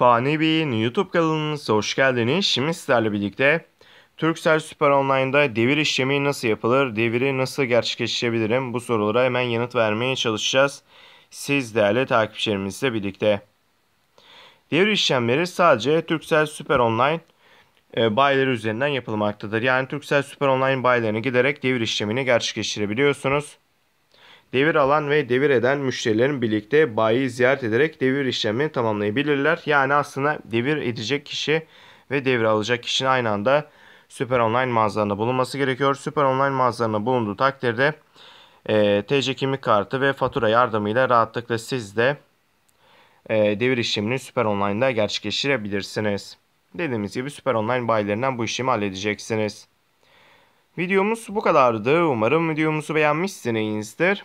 Fani Bey'in YouTube kanalınıza hoş geldiniz. Şimdi sizlerle birlikte Turkcell Süper Online'da devir işlemi nasıl yapılır, deviri nasıl gerçekleştirebilirim bu sorulara hemen yanıt vermeye çalışacağız. Siz değerli takipçilerimizle birlikte. Devir işlemleri sadece Turkcell Süper Online e, bayileri üzerinden yapılmaktadır. Yani Turkcell Süper Online bayilerine giderek devir işlemini gerçekleştirebiliyorsunuz. Devir alan ve devir eden müşterilerin birlikte bayi ziyaret ederek devir işlemini tamamlayabilirler. Yani aslında devir edecek kişi ve devir alacak kişinin aynı anda Süper Online mağazalarında bulunması gerekiyor. Süper Online mağazalarında bulunduğu takdirde e, TC kimlik kartı ve fatura yardımıyla rahatlıkla siz de e, devir işlemini Süper Online'da gerçekleştirebilirsiniz. Dediğimiz gibi Süper Online bayilerinden bu işlemi halledeceksiniz. Videomuz bu kadardı. Umarım videomuzu beğenmişsinizdir.